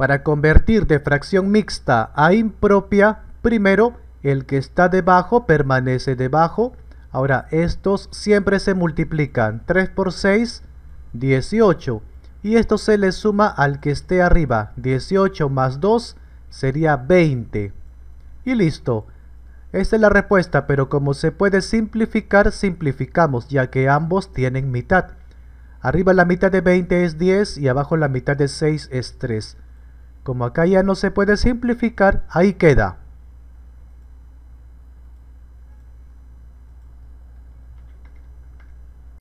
Para convertir de fracción mixta a impropia, primero el que está debajo permanece debajo. Ahora, estos siempre se multiplican. 3 por 6, 18. Y esto se le suma al que esté arriba. 18 más 2 sería 20. Y listo. Esta es la respuesta, pero como se puede simplificar, simplificamos, ya que ambos tienen mitad. Arriba la mitad de 20 es 10 y abajo la mitad de 6 es 3. Como acá ya no se puede simplificar, ahí queda.